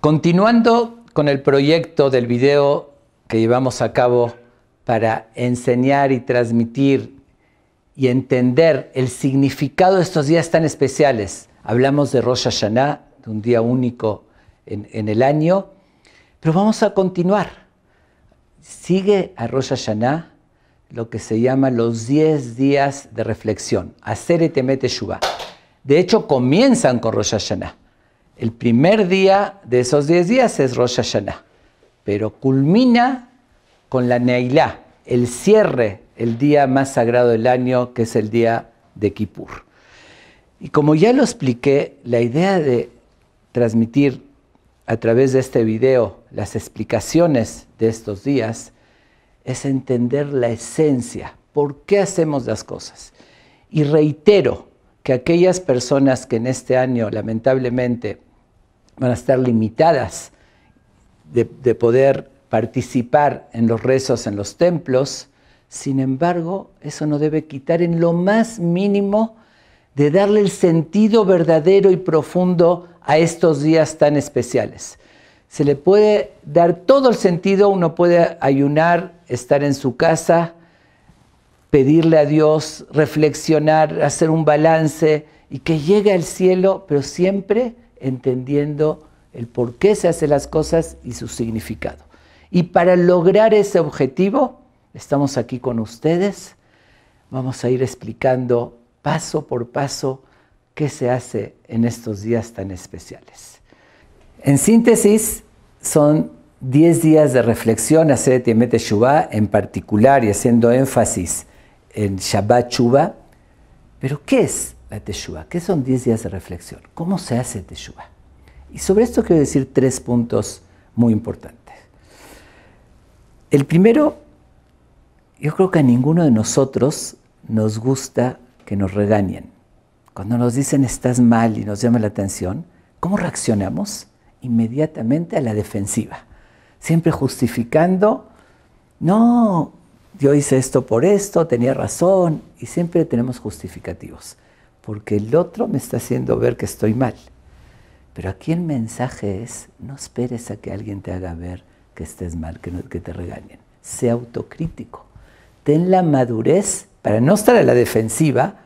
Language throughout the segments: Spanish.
Continuando con el proyecto del video que llevamos a cabo para enseñar y transmitir y entender el significado de estos días tan especiales. Hablamos de Rosh Hashanah, de un día único en, el año, pero vamos a continuar. Sigue a Rosh Hashanah lo que se llama los 10 días de reflexión, Aseret Mete Shuvah. De hecho, comienzan con Rosh Hashanah. El primer día de esos 10 días es Rosh Hashanah, pero culmina con la Neilá, el cierre, el día más sagrado del año, que es el día de Kippur. Y como ya lo expliqué, la idea de transmitir a través de este video las explicaciones de estos días es entender la esencia, por qué hacemos las cosas. Y reitero que aquellas personas que en este año lamentablemente van a estar limitadas de, poder participar en los rezos en los templos. Sin embargo, eso no debe quitar en lo más mínimo de darle el sentido verdadero y profundo a estos días tan especiales. Se le puede dar todo el sentido, uno puede ayunar, estar en su casa, pedirle a Dios, reflexionar, hacer un balance y que llegue al cielo, pero siempre entendiendo el por qué se hacen las cosas y su significado. Y para lograr ese objetivo, estamos aquí con ustedes. Vamos a ir explicando paso por paso qué se hace en estos días tan especiales. En síntesis, son 10 días de reflexión hacer Tiemete Shubá en particular y haciendo énfasis en Shabbat Shubá. Pero ¿qué es la Teshuva. ¿Qué son 10 días de reflexión? ¿Cómo se hace Teshuva? Y sobre esto quiero decir tres puntos muy importantes. El primero, yo creo que a ninguno de nosotros nos gusta que nos regañen. Cuando nos dicen estás mal y nos llama la atención, ¿cómo reaccionamos? Inmediatamente a la defensiva, siempre justificando, no, yo hice esto por esto, tenía razón, y siempre tenemos justificativos porque el otro me está haciendo ver que estoy mal. Pero aquí el mensaje es, no esperes a que alguien te haga ver que estés mal, que, te regañen. Sé autocrítico. Ten la madurez para no estar a la defensiva,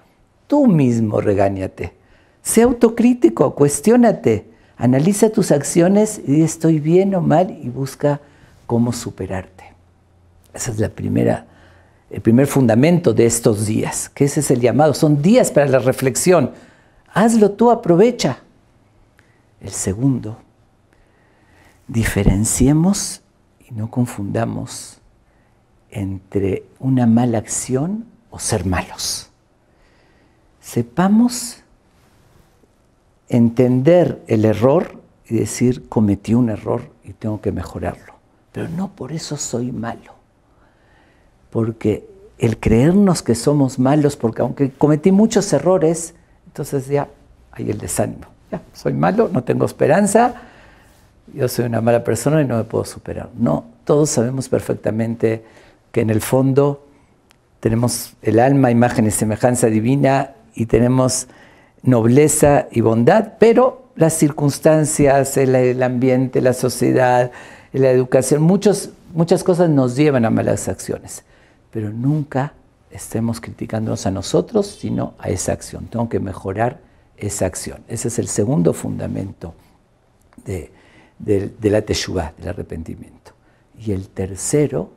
tú mismo regáñate. Sé autocrítico, cuestiónate, analiza tus acciones y estoy bien o mal y busca cómo superarte. Esa es la primera el primer fundamento de estos días, que ese es el llamado, son días para la reflexión. Hazlo tú, aprovecha. El segundo, diferenciemos y no confundamos entre una mala acción o ser malos. Sepamos entender el error y decir, cometí un error y tengo que mejorarlo, pero no por eso soy malo porque el creernos que somos malos, porque aunque cometí muchos errores, entonces ya hay el desánimo. Ya, soy malo, no tengo esperanza, yo soy una mala persona y no me puedo superar. No, todos sabemos perfectamente que en el fondo tenemos el alma, imagen y semejanza divina y tenemos nobleza y bondad, pero las circunstancias, el, ambiente, la sociedad, la educación, muchas cosas nos llevan a malas acciones pero nunca estemos criticándonos a nosotros, sino a esa acción. Tengo que mejorar esa acción. Ese es el segundo fundamento de, la teyuga del arrepentimiento. Y el tercero,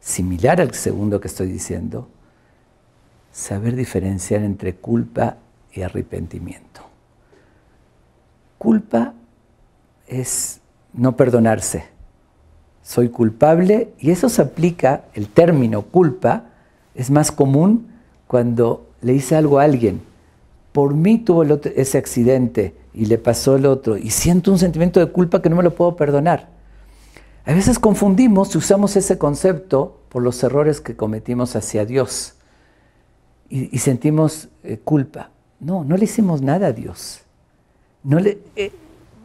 similar al segundo que estoy diciendo, saber diferenciar entre culpa y arrepentimiento. Culpa es no perdonarse soy culpable y eso se aplica, el término culpa es más común cuando le hice algo a alguien. Por mí tuvo ese accidente y le pasó el otro y siento un sentimiento de culpa que no me lo puedo perdonar. A veces confundimos si usamos ese concepto por los errores que cometimos hacia Dios y, sentimos eh, culpa. No, no le hicimos nada a Dios. Eh,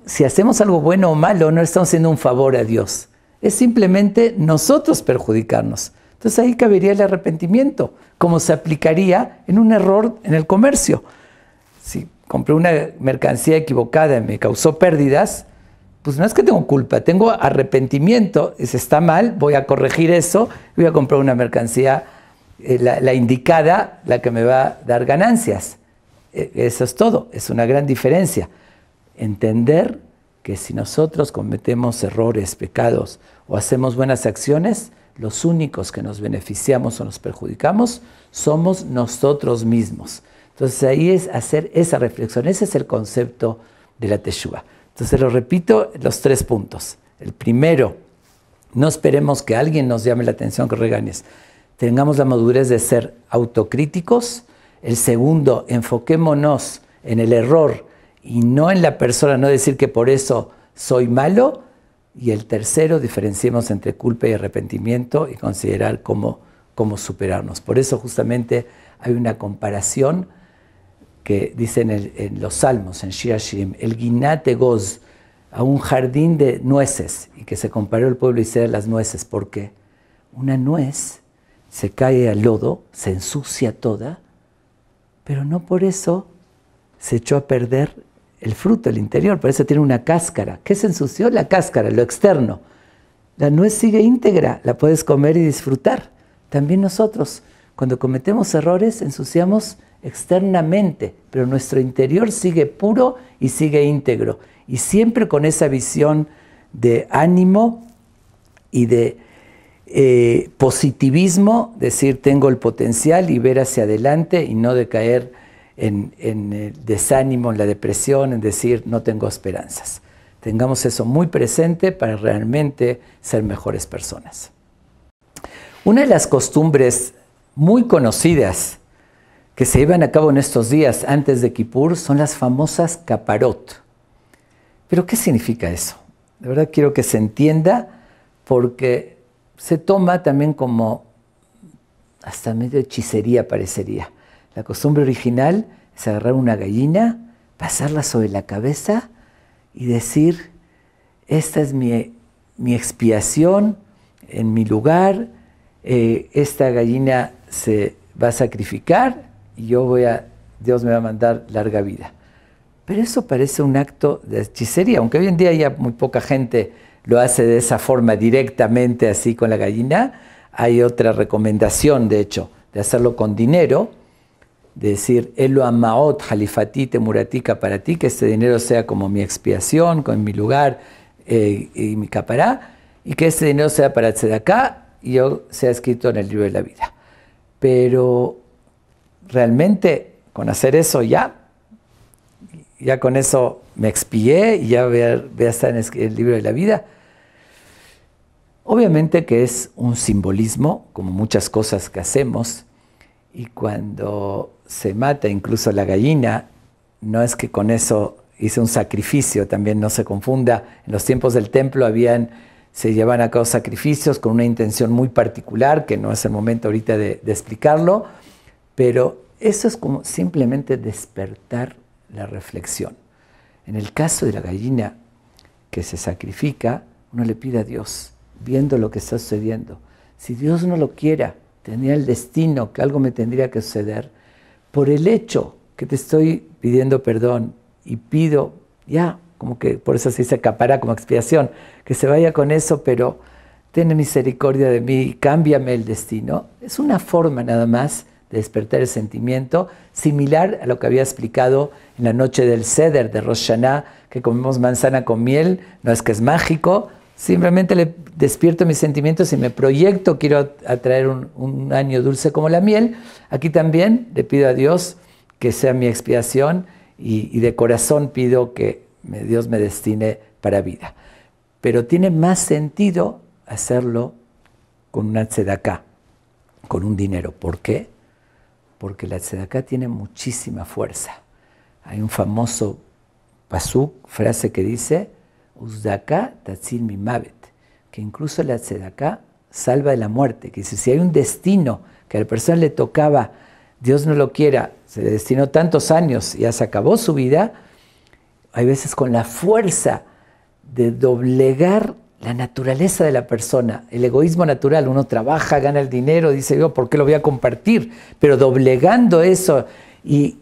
si hacemos algo bueno o malo, no le estamos haciendo un favor a Dios es simplemente nosotros perjudicarnos. Entonces ahí cabería el arrepentimiento, como se aplicaría en un error en el comercio. Si compré una mercancía equivocada y me causó pérdidas, pues no es que tengo culpa, tengo arrepentimiento, es está mal, voy a corregir eso, voy a comprar una mercancía, eh, la, indicada, la que me va a dar ganancias. E, eso es todo, es una gran diferencia. Entender que si nosotros cometemos errores, pecados o hacemos buenas acciones, los únicos que nos beneficiamos o nos perjudicamos somos nosotros mismos. Entonces ahí es hacer esa reflexión, ese es el concepto de la Teshua. Entonces lo repito, los tres puntos. El primero, no esperemos que alguien nos llame la atención, que regañes. Tengamos la madurez de ser autocríticos. El segundo, enfoquémonos en el error y no en la persona, no decir que por eso soy malo. Y el tercero, diferenciemos entre culpa y arrepentimiento y considerar cómo, cómo superarnos. Por eso justamente hay una comparación que dicen en, los salmos, en Shir el guinate goz, a un jardín de nueces, y que se comparó el pueblo Israel a las nueces, porque una nuez se cae al lodo, se ensucia toda, pero no por eso se echó a perder el fruto, el interior, por eso tiene una cáscara. ¿Qué se ensució? La cáscara, lo externo. La nuez sigue íntegra, la puedes comer y disfrutar. También nosotros, cuando cometemos errores, ensuciamos externamente, pero nuestro interior sigue puro y sigue íntegro. Y siempre con esa visión de ánimo y de eh, positivismo, decir tengo el potencial y ver hacia adelante y no decaer en, el desánimo, en la depresión, en decir no tengo esperanzas. Tengamos eso muy presente para realmente ser mejores personas. Una de las costumbres muy conocidas que se llevan a cabo en estos días antes de Kippur son las famosas caparot. Pero ¿qué significa eso? De verdad quiero que se entienda porque se toma también como hasta medio hechicería parecería. La costumbre original es agarrar una gallina, pasarla sobre la cabeza y decir, esta es mi, expiación en mi lugar, eh, esta gallina se va a sacrificar y yo voy a, Dios me va a mandar larga vida. Pero eso parece un acto de hechicería, aunque hoy en día ya muy poca gente lo hace de esa forma directamente así con la gallina. Hay otra recomendación, de hecho, de hacerlo con dinero, de decir, Elo amaot Jalifati, temuratica para ti, que este dinero sea como mi expiación, con mi lugar eh, y mi capará, y que este dinero sea para acá y yo sea escrito en el libro de la vida. Pero realmente con hacer eso ya, ya con eso me expié y ya voy voy a estar en el libro de la vida. Obviamente que es un simbolismo, como muchas cosas que hacemos, y cuando se mata incluso la gallina, no es que con eso hice un sacrificio, también no se confunda. En los tiempos del templo habían, se llevaban a cabo sacrificios con una intención muy particular, que no es el momento ahorita de, de explicarlo, pero eso es como simplemente despertar la reflexión. En el caso de la gallina que se sacrifica, uno le pide a Dios, viendo lo que está sucediendo, si Dios no lo quiera, tenía el destino que algo me tendría que suceder, por el hecho que te estoy pidiendo perdón y pido, ya, como que por eso se dice como expiación, que se vaya con eso, pero ten misericordia de mí y cámbiame el destino. Es una forma nada más de despertar el sentimiento, similar a lo que había explicado en la noche del ceder de roshaná que comemos manzana con miel, no es que es mágico, Simplemente le despierto mis sentimientos y me proyecto, quiero atraer un, año dulce como la miel. Aquí también le pido a Dios que sea mi expiación y, de corazón pido que Dios me destine para vida. Pero tiene más sentido hacerlo con una tzedaká, con un dinero. ¿Por qué? Porque la tzedaká tiene muchísima fuerza. Hay un famoso pasú, frase que dice, Uzdaka mi Mavet, que incluso la tzedaka salva de la muerte. Que dice, si hay un destino que a la persona le tocaba, Dios no lo quiera, se le destinó tantos años y ya se acabó su vida, hay veces con la fuerza de doblegar la naturaleza de la persona, el egoísmo natural, uno trabaja, gana el dinero, dice yo, ¿por qué lo voy a compartir? Pero doblegando eso y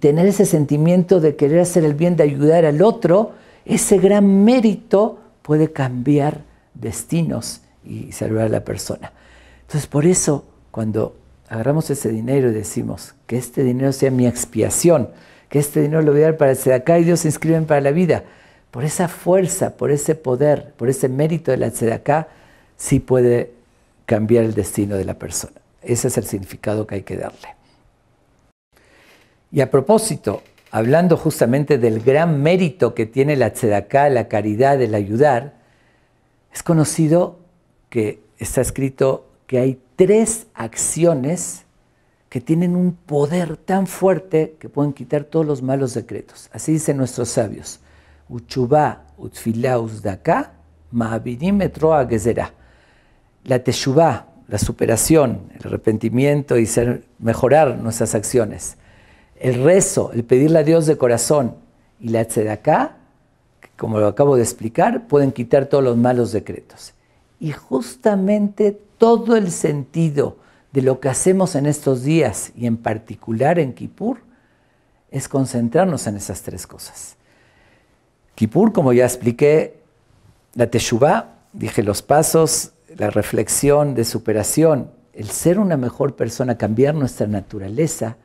tener ese sentimiento de querer hacer el bien, de ayudar al otro, ese gran mérito puede cambiar destinos y salvar a la persona. Entonces, por eso, cuando agarramos ese dinero y decimos que este dinero sea mi expiación, que este dinero lo voy a dar para el acá y Dios se inscriben para la vida, por esa fuerza, por ese poder, por ese mérito de la acá sí puede cambiar el destino de la persona. Ese es el significado que hay que darle. Y a propósito, hablando justamente del gran mérito que tiene la tzedaká, la caridad, el ayudar, es conocido que está escrito que hay tres acciones que tienen un poder tan fuerte que pueden quitar todos los malos decretos. Así dicen nuestros sabios. Uchubá, La teshubá, la superación, el arrepentimiento y ser, mejorar nuestras acciones el rezo, el pedirle a Dios de corazón y la acá, como lo acabo de explicar, pueden quitar todos los malos decretos. Y justamente todo el sentido de lo que hacemos en estos días y en particular en Kippur es concentrarnos en esas tres cosas. Kippur, como ya expliqué, la Teshuvah, dije los pasos, la reflexión de superación, el ser una mejor persona, cambiar nuestra naturaleza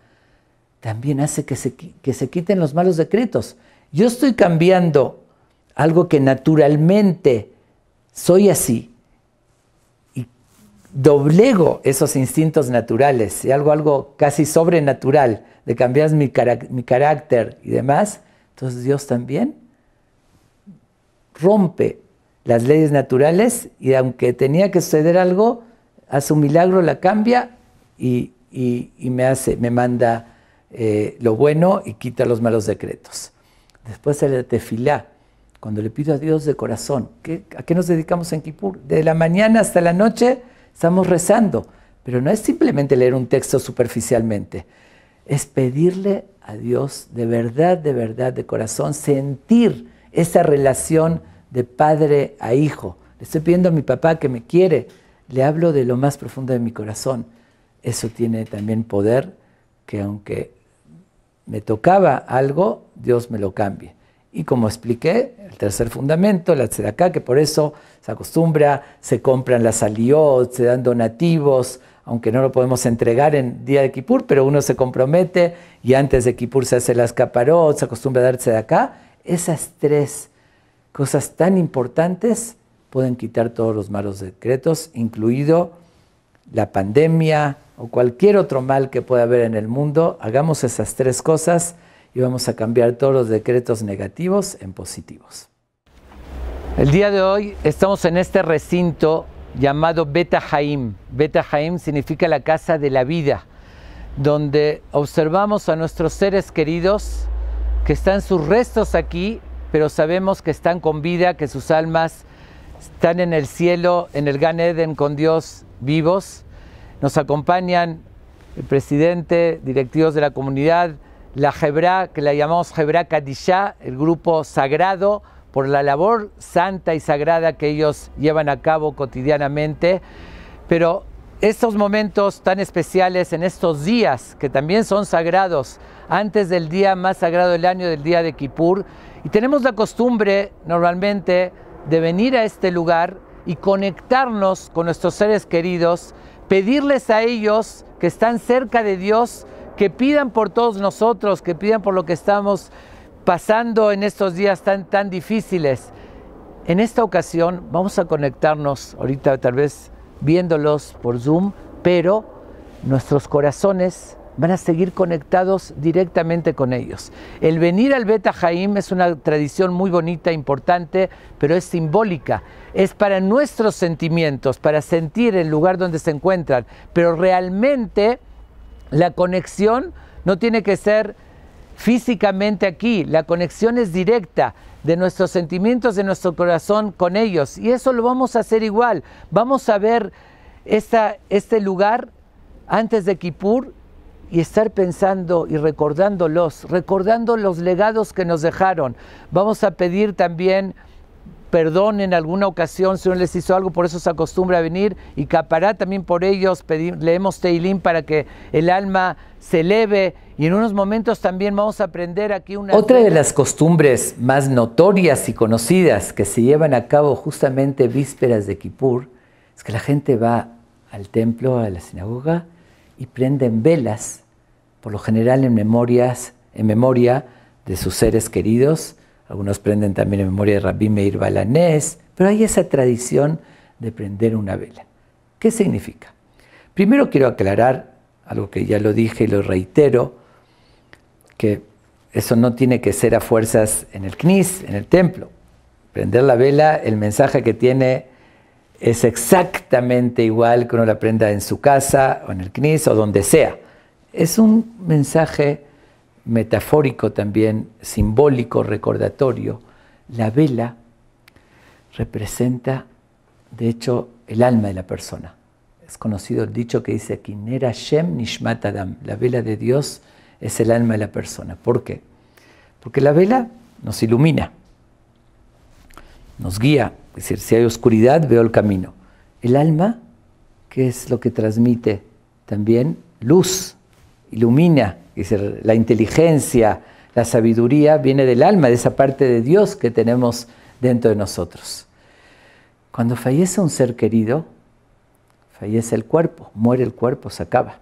también hace que se, que se quiten los malos decretos. Yo estoy cambiando algo que naturalmente soy así y doblego esos instintos naturales y algo, algo casi sobrenatural de cambiar mi, carácter y demás, entonces Dios también rompe las leyes naturales y aunque tenía que suceder algo, hace un milagro, la cambia y, me hace, me manda eh, lo bueno y quita los malos decretos. Después el tefilá, cuando le pido a Dios de corazón, ¿a qué nos dedicamos en Kippur? De la mañana hasta la noche estamos rezando, pero no es simplemente leer un texto superficialmente, es pedirle a Dios de verdad, de verdad, de corazón, sentir esa relación de padre a hijo. Le estoy pidiendo a mi papá que me quiere, le hablo de lo más profundo de mi corazón. Eso tiene también poder que aunque me tocaba algo, Dios me lo cambie. Y como expliqué, el tercer fundamento, la acá, que por eso se acostumbra, se compran las aliot, se dan donativos, aunque no lo podemos entregar en día de Kippur, pero uno se compromete y antes de Kippur se hace la escaparot, se acostumbra a dar acá. Esas tres cosas tan importantes pueden quitar todos los malos decretos, incluido la pandemia, o cualquier otro mal que pueda haber en el mundo, hagamos esas tres cosas y vamos a cambiar todos los decretos negativos en positivos. El día de hoy estamos en este recinto llamado Beta Jaim. Beta Jaim significa la casa de la vida, donde observamos a nuestros seres queridos que están sus restos aquí, pero sabemos que están con vida, que sus almas están en el cielo, en el Gan Eden con Dios vivos nos acompañan el presidente, directivos de la comunidad, la Jebra, que la llamamos Jebra Kadisha, el grupo sagrado, por la labor santa y sagrada que ellos llevan a cabo cotidianamente. Pero estos momentos tan especiales en estos días, que también son sagrados, antes del día más sagrado del año, del día de Kippur, y tenemos la costumbre normalmente de venir a este lugar y conectarnos con nuestros seres queridos pedirles a ellos que están cerca de Dios, que pidan por todos nosotros, que pidan por lo que estamos pasando en estos días tan, tan difíciles. En esta ocasión vamos a conectarnos, ahorita tal vez viéndolos por Zoom, pero nuestros corazones van a seguir conectados directamente con ellos. El venir al Beta Jaim es una tradición muy bonita, importante, pero es simbólica. Es para nuestros sentimientos, para sentir el lugar donde se encuentran. Pero realmente la conexión no tiene que ser físicamente aquí, la conexión es directa de nuestros sentimientos, de nuestro corazón con ellos. Y eso lo vamos a hacer igual. Vamos a ver este lugar antes de Kippur y estar pensando y recordándolos, recordando los legados que nos dejaron. Vamos a pedir también perdón en alguna ocasión si uno les hizo algo, por eso se acostumbra a venir, y capará también por ellos, leemos Teilín para que el alma se eleve, y en unos momentos también vamos a aprender aquí una... Otra de las costumbres más notorias y conocidas que se llevan a cabo justamente vísperas de Kippur, es que la gente va al templo, a la sinagoga, y prenden velas, por lo general en, memorias, en memoria de sus seres queridos. Algunos prenden también en memoria de Rabbi Meir Balanés, pero hay esa tradición de prender una vela. ¿Qué significa? Primero quiero aclarar algo que ya lo dije y lo reitero, que eso no tiene que ser a fuerzas en el CNIS, en el templo. Prender la vela, el mensaje que tiene es exactamente igual que uno la aprenda en su casa o en el CNIS o donde sea. Es un mensaje metafórico también, simbólico, recordatorio. La vela representa, de hecho, el alma de la persona. Es conocido el dicho que dice, Kinera Shem Nishmat Adam, la vela de Dios es el alma de la persona. ¿Por qué? Porque la vela nos ilumina, nos guía, es decir, si hay oscuridad, veo el camino. El alma, que es lo que transmite también luz, ilumina, es decir, la inteligencia, la sabiduría viene del alma, de esa parte de Dios que tenemos dentro de nosotros. Cuando fallece un ser querido, fallece el cuerpo, muere el cuerpo, se acaba.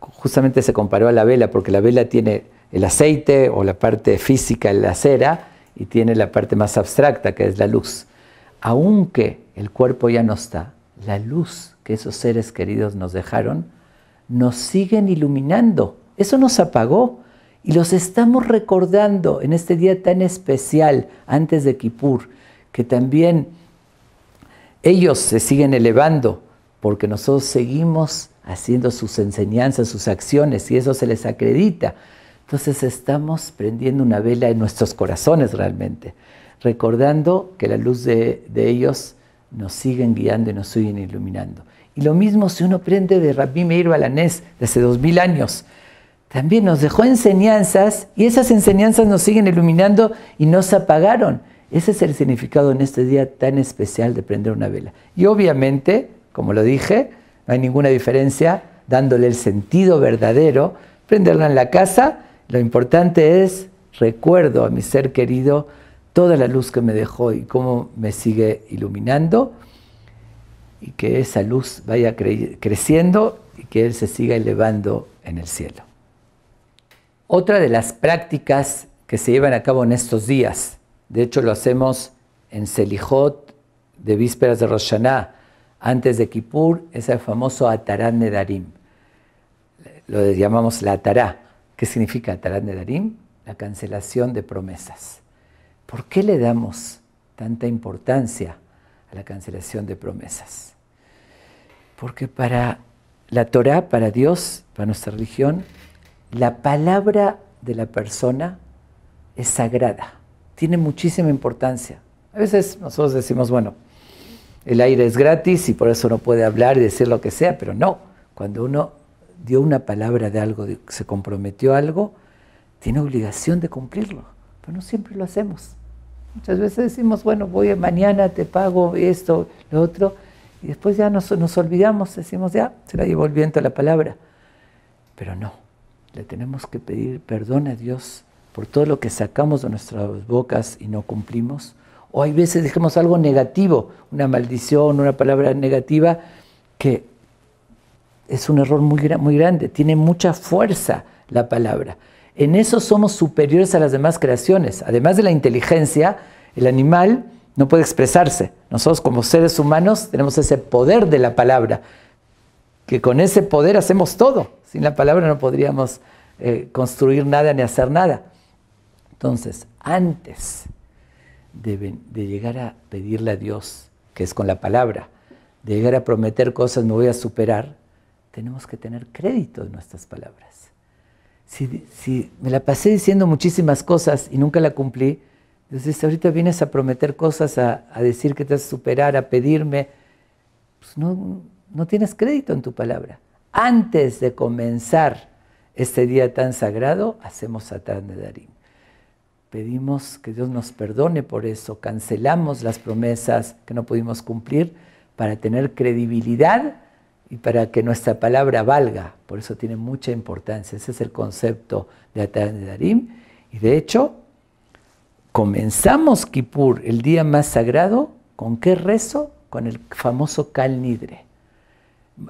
Justamente se comparó a la vela, porque la vela tiene el aceite o la parte física, la cera, y tiene la parte más abstracta, que es la luz aunque el cuerpo ya no está, la luz que esos seres queridos nos dejaron, nos siguen iluminando. Eso nos apagó y los estamos recordando en este día tan especial, antes de Kippur, que también ellos se siguen elevando porque nosotros seguimos haciendo sus enseñanzas, sus acciones y eso se les acredita. Entonces estamos prendiendo una vela en nuestros corazones realmente recordando que la luz de, ellos nos siguen guiando y nos siguen iluminando. Y lo mismo si uno prende de Rabbi Meir Balanés de hace dos mil años. También nos dejó enseñanzas y esas enseñanzas nos siguen iluminando y nos apagaron. Ese es el significado en este día tan especial de prender una vela. Y obviamente, como lo dije, no hay ninguna diferencia dándole el sentido verdadero. Prenderla en la casa, lo importante es recuerdo a mi ser querido toda la luz que me dejó y cómo me sigue iluminando y que esa luz vaya creciendo y que Él se siga elevando en el cielo. Otra de las prácticas que se llevan a cabo en estos días, de hecho lo hacemos en Selijot de vísperas de Rosh antes de Kippur, es el famoso Atarán Darim. Lo llamamos la Atará. ¿Qué significa Atarán Darim? La cancelación de promesas. ¿Por qué le damos tanta importancia a la cancelación de promesas? Porque para la Torah, para Dios, para nuestra religión, la palabra de la persona es sagrada, tiene muchísima importancia. A veces nosotros decimos, bueno, el aire es gratis y por eso no puede hablar y decir lo que sea, pero no, cuando uno dio una palabra de algo, se comprometió a algo, tiene obligación de cumplirlo pero no siempre lo hacemos. Muchas veces decimos, bueno, voy mañana, te pago esto, lo otro, y después ya nos, olvidamos, decimos, ya, se la llevo el viento la palabra. Pero no, le tenemos que pedir perdón a Dios por todo lo que sacamos de nuestras bocas y no cumplimos. O hay veces dejemos algo negativo, una maldición, una palabra negativa, que es un error muy, muy grande, tiene mucha fuerza la palabra. En eso somos superiores a las demás creaciones. Además de la inteligencia, el animal no puede expresarse. Nosotros como seres humanos tenemos ese poder de la palabra, que con ese poder hacemos todo. Sin la palabra no podríamos eh, construir nada ni hacer nada. Entonces, antes de, de llegar a pedirle a Dios, que es con la palabra, de llegar a prometer cosas, me voy a superar, tenemos que tener crédito en nuestras palabras si, me la pasé diciendo muchísimas cosas y nunca la cumplí, entonces ahorita vienes a prometer cosas, a, decir que te vas a superar, a pedirme, pues no, no tienes crédito en tu palabra. Antes de comenzar este día tan sagrado, hacemos Satán de Darín. Pedimos que Dios nos perdone por eso, cancelamos las promesas que no pudimos cumplir para tener credibilidad y para que nuestra palabra valga. Por eso tiene mucha importancia. Ese es el concepto de de Darim. Y de hecho, comenzamos Kippur, el día más sagrado, ¿con qué rezo? Con el famoso Calnidre.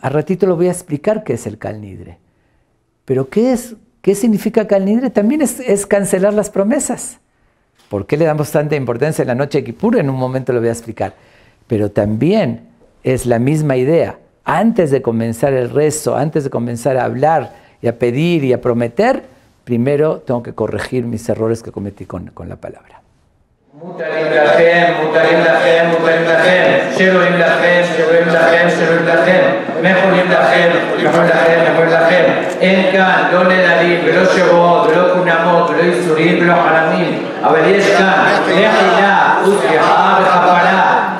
A ratito lo voy a explicar qué es el Calnidre. Pero ¿qué es? ¿Qué significa Calnidre? También es, cancelar las promesas. ¿Por qué le damos tanta importancia en la noche de Kippur? En un momento lo voy a explicar. Pero también es la misma idea antes de comenzar el rezo, antes de comenzar a hablar y a pedir y a prometer, primero tengo que corregir mis errores que cometí con, la palabra.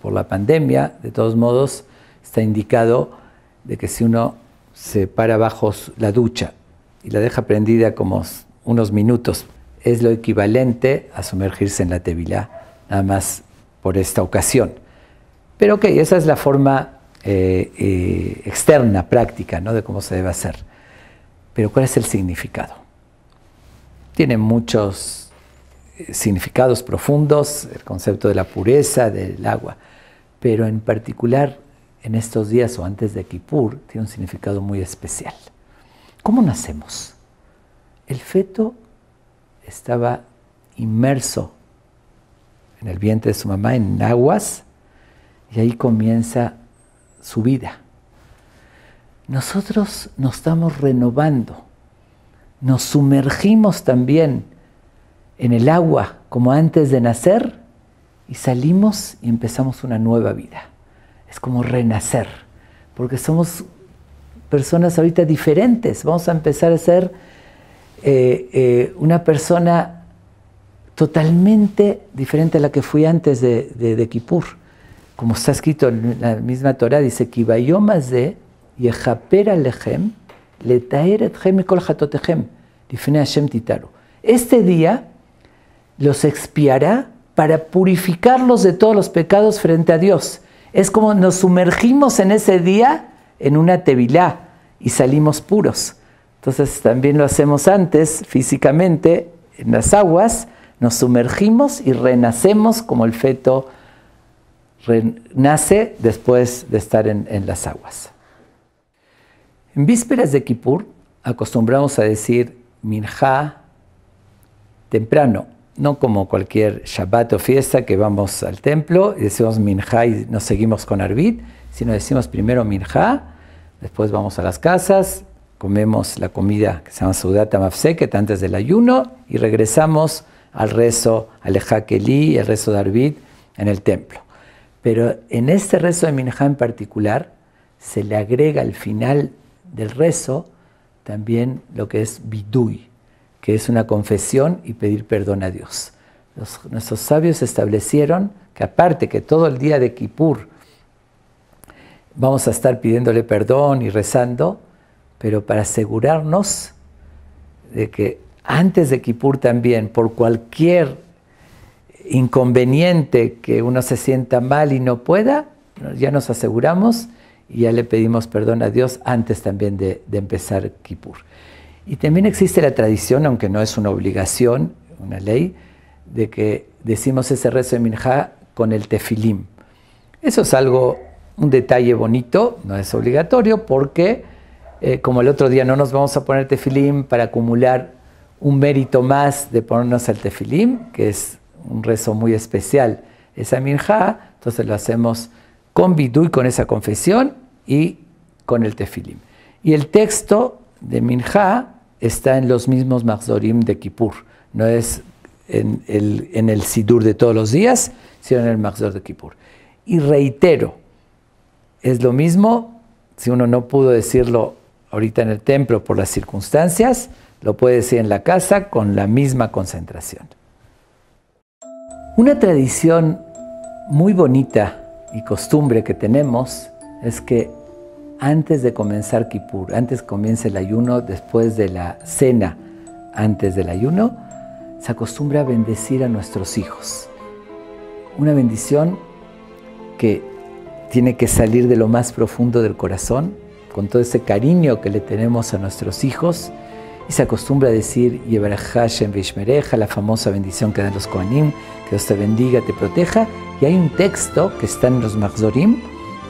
por, la pandemia. De todos modos, está indicado de que si uno se para bajo la ducha y la deja prendida como unos minutos, es lo equivalente a sumergirse en la tevilá, nada más por esta ocasión. Pero ok, esa es la forma eh, eh, externa, práctica, ¿no? de cómo se debe hacer. Pero ¿cuál es el significado? Tiene muchos significados profundos, el concepto de la pureza del agua, pero en particular en estos días o antes de Kippur tiene un significado muy especial. ¿Cómo nacemos? El feto estaba inmerso en el vientre de su mamá, en aguas, y ahí comienza su vida. Nosotros nos estamos renovando, nos sumergimos también en el agua como antes de nacer y salimos y empezamos una nueva vida. Es como renacer, porque somos personas ahorita diferentes. Vamos a empezar a ser eh, eh, una persona totalmente diferente a la que fui antes de, Kippur. Como está escrito en la misma Torah, dice, Este día los expiará para purificarlos de todos los pecados frente a Dios. Es como nos sumergimos en ese día en una tevilá y salimos puros. Entonces también lo hacemos antes físicamente en las aguas, nos sumergimos y renacemos como el feto renace después de estar en, las aguas. En vísperas de Kippur acostumbramos a decir Mirjá temprano no como cualquier Shabbat o fiesta que vamos al templo y decimos Minjá y nos seguimos con Arbit, sino decimos primero Minja, después vamos a las casas, comemos la comida que se llama Sudata Mafseket antes del ayuno y regresamos al rezo al y el rezo de Arbit en el templo. Pero en este rezo de Minja en particular, se le agrega al final del rezo también lo que es Bidui, que es una confesión y pedir perdón a Dios. nuestros sabios establecieron que aparte que todo el día de Kippur vamos a estar pidiéndole perdón y rezando, pero para asegurarnos de que antes de Kippur también, por cualquier inconveniente que uno se sienta mal y no pueda, ya nos aseguramos y ya le pedimos perdón a Dios antes también de, de empezar Kippur. Y también existe la tradición, aunque no es una obligación, una ley, de que decimos ese rezo de Minjá con el tefilim. Eso es algo, un detalle bonito, no es obligatorio, porque eh, como el otro día no nos vamos a poner tefilim para acumular un mérito más de ponernos el tefilim, que es un rezo muy especial, esa Minjá, entonces lo hacemos con bidú y con esa confesión y con el tefilim. Y el texto de Minjá está en los mismos Mahzorim de Kippur. No es en el, Sidur de todos los días, sino en el Mahzor de Kippur. Y reitero, es lo mismo, si uno no pudo decirlo ahorita en el templo por las circunstancias, lo puede decir en la casa con la misma concentración. Una tradición muy bonita y costumbre que tenemos es que antes de comenzar Kippur, antes comience el ayuno, después de la cena, antes del ayuno, se acostumbra a bendecir a nuestros hijos. Una bendición que tiene que salir de lo más profundo del corazón, con todo ese cariño que le tenemos a nuestros hijos, y se acostumbra a decir Hashem Vishmereja, la famosa bendición que dan los Kohanim, que Dios te bendiga, te proteja. Y hay un texto que está en los Magzorim,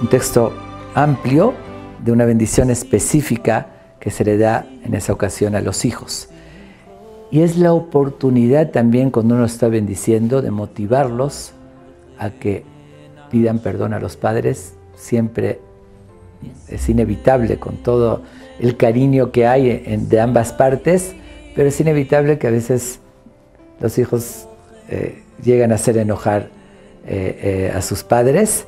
un texto amplio de una bendición específica que se le da en esa ocasión a los hijos. Y es la oportunidad también cuando uno está bendiciendo de motivarlos a que pidan perdón a los padres. Siempre es inevitable con todo el cariño que hay de ambas partes, pero es inevitable que a veces los hijos eh, llegan a hacer enojar eh, eh, a sus padres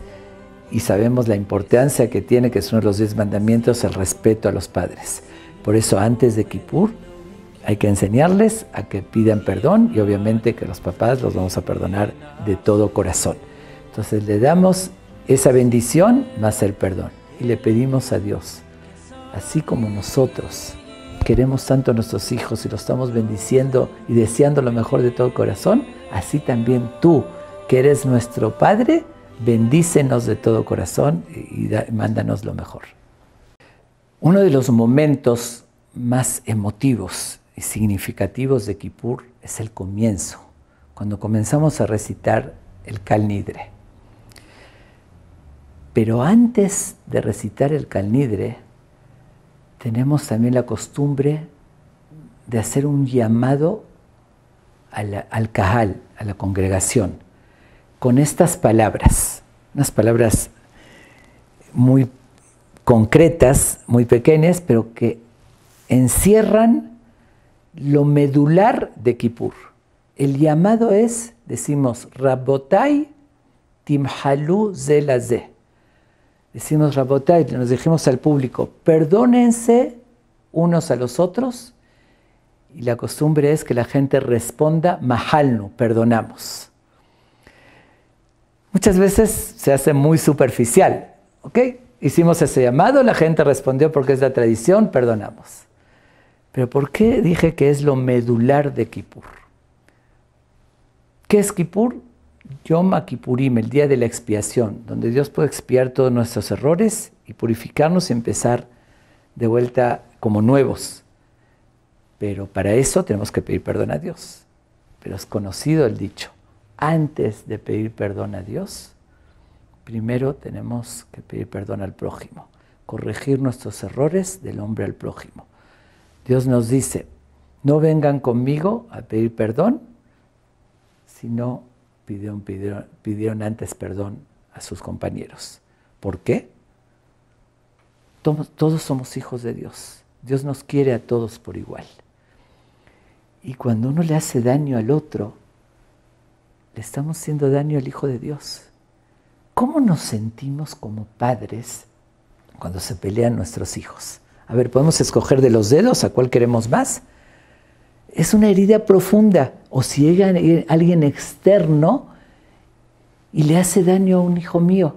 y sabemos la importancia que tiene, que es uno de los diez mandamientos, el respeto a los padres. Por eso antes de Kippur hay que enseñarles a que pidan perdón y obviamente que los papás los vamos a perdonar de todo corazón. Entonces le damos esa bendición más el perdón y le pedimos a Dios, así como nosotros queremos tanto a nuestros hijos y los estamos bendiciendo y deseando lo mejor de todo corazón, así también tú, que eres nuestro Padre, bendícenos de todo corazón y mándanos lo mejor. Uno de los momentos más emotivos y significativos de Kippur es el comienzo, cuando comenzamos a recitar el Calnidre. Pero antes de recitar el Calnidre, tenemos también la costumbre de hacer un llamado al, al Cajal, a la congregación con estas palabras, unas palabras muy concretas, muy pequeñas, pero que encierran lo medular de Kippur. El llamado es, decimos, Rabotai Timhalu Zelazé. Decimos Rabotai, nos dijimos al público, perdónense unos a los otros. Y la costumbre es que la gente responda Mahalnu, perdonamos muchas veces se hace muy superficial. ¿Ok? Hicimos ese llamado, la gente respondió porque es la tradición, perdonamos. Pero ¿por qué dije que es lo medular de Kippur? ¿Qué es Kippur? Yom Kippurim, el día de la expiación, donde Dios puede expiar todos nuestros errores y purificarnos y empezar de vuelta como nuevos. Pero para eso tenemos que pedir perdón a Dios. Pero es conocido el dicho antes de pedir perdón a Dios, primero tenemos que pedir perdón al prójimo, corregir nuestros errores del hombre al prójimo. Dios nos dice, no vengan conmigo a pedir perdón, sino pidieron, pidieron, pidieron antes perdón a sus compañeros. ¿Por qué? todos somos hijos de Dios. Dios nos quiere a todos por igual. Y cuando uno le hace daño al otro, estamos haciendo daño al Hijo de Dios. ¿Cómo nos sentimos como padres cuando se pelean nuestros hijos? A ver, podemos escoger de los dedos a cuál queremos más. Es una herida profunda. O si llega alguien externo y le hace daño a un hijo mío.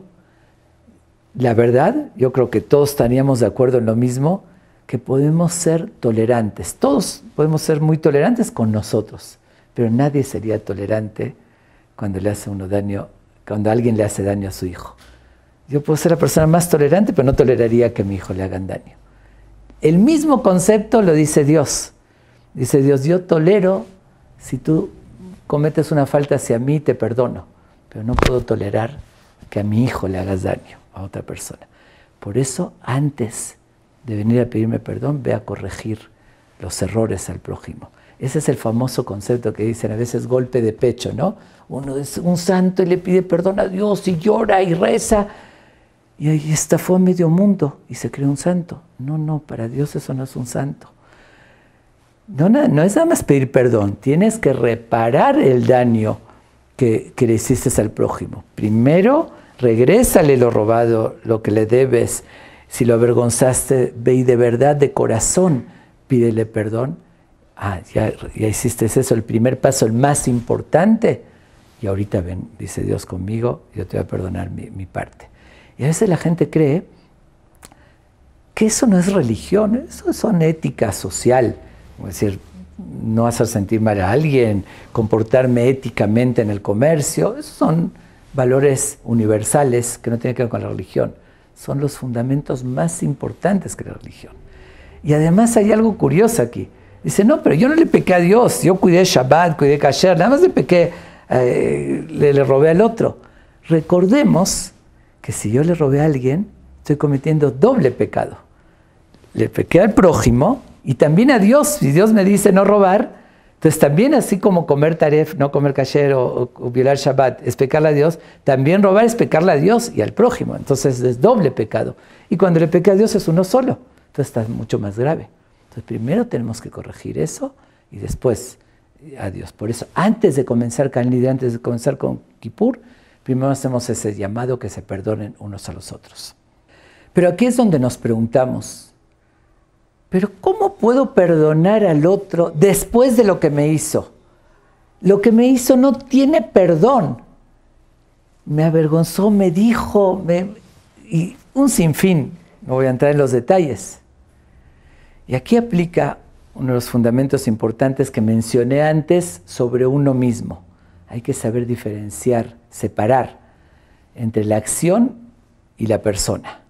La verdad, yo creo que todos estaríamos de acuerdo en lo mismo, que podemos ser tolerantes. Todos podemos ser muy tolerantes con nosotros, pero nadie sería tolerante cuando le hace uno daño, cuando alguien le hace daño a su hijo. Yo puedo ser la persona más tolerante, pero no toleraría que a mi hijo le hagan daño. El mismo concepto lo dice Dios. Dice Dios, yo tolero si tú cometes una falta hacia mí, te perdono, pero no puedo tolerar que a mi hijo le hagas daño a otra persona. Por eso, antes de venir a pedirme perdón, ve a corregir los errores al prójimo. Ese es el famoso concepto que dicen a veces golpe de pecho, ¿no? uno es un santo y le pide perdón a Dios y llora y reza. Y ahí está a medio mundo y se cree un santo. No, no, para Dios eso no es un santo. No, no, es nada más pedir perdón, tienes que reparar el daño que, que le hiciste al prójimo. Primero, regrésale lo robado, lo que le debes. Si lo avergonzaste, ve y de verdad, de corazón, pídele perdón. Ah, ya, ya hiciste eso, el primer paso, el más importante y ahorita ven, dice Dios conmigo, yo te voy a perdonar mi, parte. Y a veces la gente cree que eso no es religión, eso son ética social, es decir, no hacer sentir mal a alguien, comportarme éticamente en el comercio, esos son valores universales que no tienen que ver con la religión, son los fundamentos más importantes que la religión. Y además hay algo curioso aquí. Dice, no, pero yo no le pequé a Dios, yo cuidé Shabbat, cuidé Kasher, nada más le pequé eh, le, robé al otro. Recordemos que si yo le robé a alguien, estoy cometiendo doble pecado. Le pequé al prójimo y también a Dios. Si Dios me dice no robar, entonces también así como comer taref, no comer kasher o, violar Shabbat es pecarle a Dios, también robar es pecarle a Dios y al prójimo. Entonces es doble pecado. Y cuando le pequé a Dios es uno solo. Entonces está mucho más grave. Entonces primero tenemos que corregir eso y después a Dios. Por eso, antes de comenzar con antes de comenzar con Kippur, primero hacemos ese llamado que se perdonen unos a los otros. Pero aquí es donde nos preguntamos, pero ¿cómo puedo perdonar al otro después de lo que me hizo? Lo que me hizo no tiene perdón. Me avergonzó, me dijo, y un sinfín, no voy a entrar en los detalles. Y aquí aplica uno de los fundamentos importantes que mencioné antes sobre uno mismo. Hay que saber diferenciar, separar entre la acción y la persona.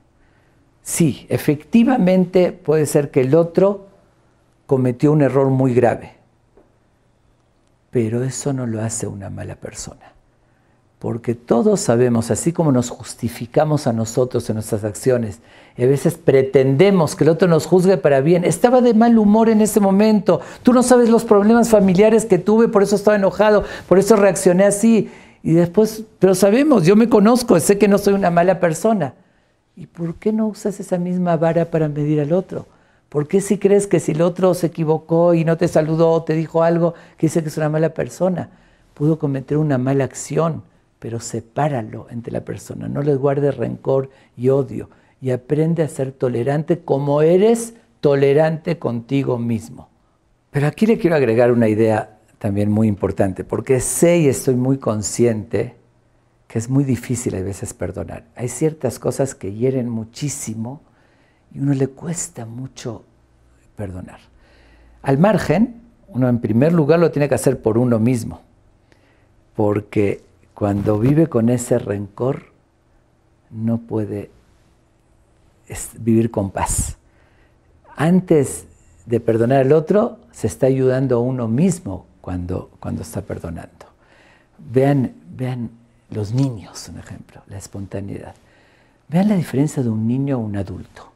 Sí, efectivamente puede ser que el otro cometió un error muy grave, pero eso no lo hace una mala persona. Porque todos sabemos, así como nos justificamos a nosotros en nuestras acciones a veces pretendemos que el otro nos juzgue para bien. Estaba de mal humor en ese momento. Tú no sabes los problemas familiares que tuve, por eso estaba enojado, por eso reaccioné así. Y después, pero sabemos, yo me conozco, sé que no soy una mala persona. ¿Y por qué no usas esa misma vara para medir al otro? ¿Por qué si crees que si el otro se equivocó y no te saludó o te dijo algo que dice que es una mala persona? Pudo cometer una mala acción, pero sepáralo entre la persona, no les guardes rencor y odio y aprende a ser tolerante como eres tolerante contigo mismo. Pero aquí le quiero agregar una idea también muy importante, porque sé y estoy muy consciente que es muy difícil a veces perdonar. Hay ciertas cosas que hieren muchísimo y uno le cuesta mucho perdonar. Al margen, uno en primer lugar lo tiene que hacer por uno mismo, porque cuando vive con ese rencor, no puede es vivir con paz. Antes de perdonar al otro, se está ayudando a uno mismo cuando, cuando está perdonando. Vean, los niños, un ejemplo, la espontaneidad. Vean la diferencia de un niño a un adulto.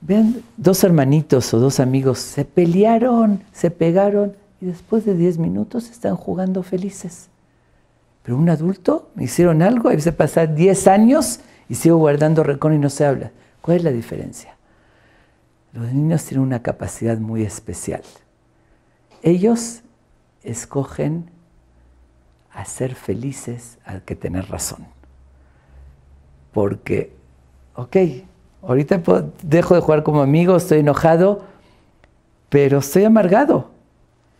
Vean, dos hermanitos o dos amigos se pelearon, se pegaron y después de 10 minutos están jugando felices. Pero un adulto, me hicieron algo, y se pasan 10 años y sigo guardando rencor y no se habla. ¿Cuál es la diferencia? Los niños tienen una capacidad muy especial. Ellos escogen a ser felices al que tener razón. Porque, ok, ahorita dejo de jugar como amigo, estoy enojado, pero estoy amargado.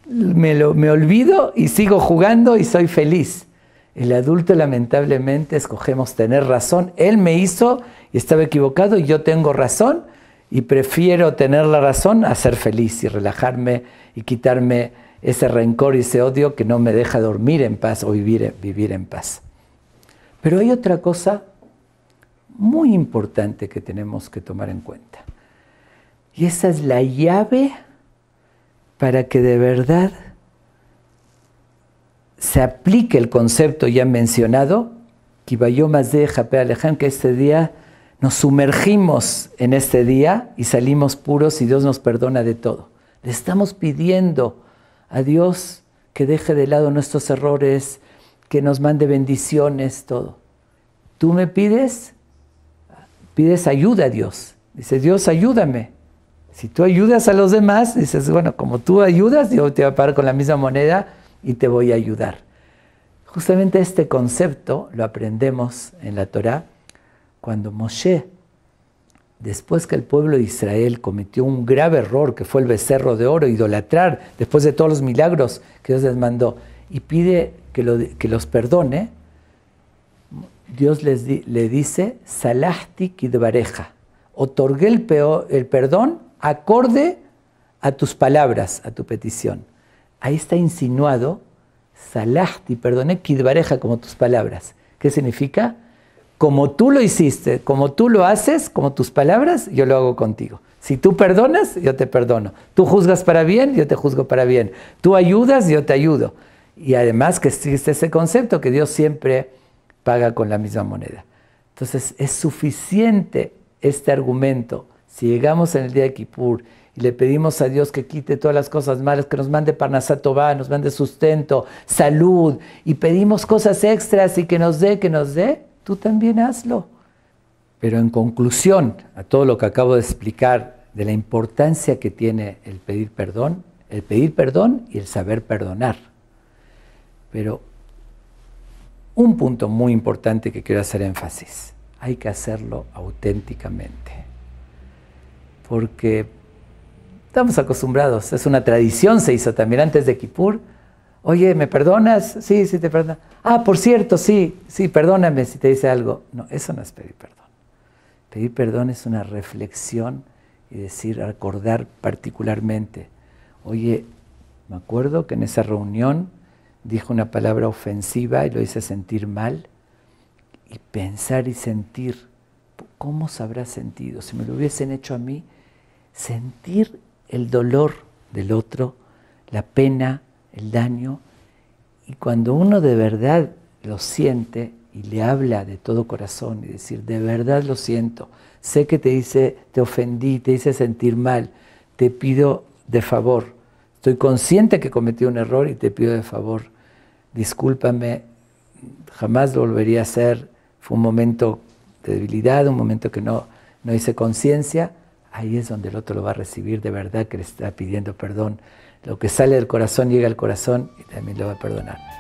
me olvido y sigo jugando y soy feliz. El adulto lamentablemente escogemos tener razón. Él me hizo y estaba equivocado y yo tengo razón y prefiero tener la razón a ser feliz y relajarme y quitarme ese rencor y ese odio que no me deja dormir en paz o vivir, vivir en paz. Pero hay otra cosa muy importante que tenemos que tomar en cuenta. Y esa es la llave para que de verdad se aplique el concepto ya mencionado, que este día nos sumergimos en este día y salimos puros y Dios nos perdona de todo. Le estamos pidiendo a Dios que deje de lado nuestros errores, que nos mande bendiciones, todo. Tú me pides, pides ayuda a Dios. Dice, Dios, ayúdame. Si tú ayudas a los demás, dices, bueno, como tú ayudas, Dios te va a pagar con la misma moneda y te voy a ayudar. Justamente este concepto lo aprendemos en la Torá cuando Moshe, después que el pueblo de Israel cometió un grave error que fue el becerro de oro, idolatrar, después de todos los milagros que Dios les mandó, y pide que, los perdone, Dios les le dice, Salahti kidbareja, otorgué el, el perdón acorde a tus palabras, a tu petición ahí está insinuado, salahti, perdone, kidbareja como tus palabras. ¿Qué significa? Como tú lo hiciste, como tú lo haces, como tus palabras, yo lo hago contigo. Si tú perdonas, yo te perdono. Tú juzgas para bien, yo te juzgo para bien. Tú ayudas, yo te ayudo. Y además que existe ese concepto que Dios siempre paga con la misma moneda. Entonces es suficiente este argumento. Si llegamos en el día de Kippur y le pedimos a Dios que quite todas las cosas malas, que nos mande Parnasatová, nos mande sustento, salud, y pedimos cosas extras y que nos dé, que nos dé, tú también hazlo. Pero en conclusión a todo lo que acabo de explicar de la importancia que tiene el pedir perdón, el pedir perdón y el saber perdonar. Pero un punto muy importante que quiero hacer énfasis, hay que hacerlo auténticamente. Porque Estamos acostumbrados, es una tradición, se hizo también antes de Kippur. Oye, ¿me perdonas? Sí, sí, te perdono. Ah, por cierto, sí, sí, perdóname si te dice algo. No, eso no es pedir perdón. Pedir perdón es una reflexión y decir, acordar particularmente. Oye, me acuerdo que en esa reunión dijo una palabra ofensiva y lo hice sentir mal. Y pensar y sentir, ¿cómo se habrá sentido? Si me lo hubiesen hecho a mí, sentir el dolor del otro, la pena, el daño. Y cuando uno de verdad lo siente y le habla de todo corazón y decir, de verdad lo siento, sé que te hice, te ofendí, te hice sentir mal, te pido de favor, estoy consciente que cometí un error y te pido de favor, discúlpame, jamás lo volvería a hacer, fue un momento de debilidad, un momento que no, no hice conciencia, ahí es donde el otro lo va a recibir de verdad que le está pidiendo perdón. Lo que sale del corazón llega al corazón y también lo va a perdonar.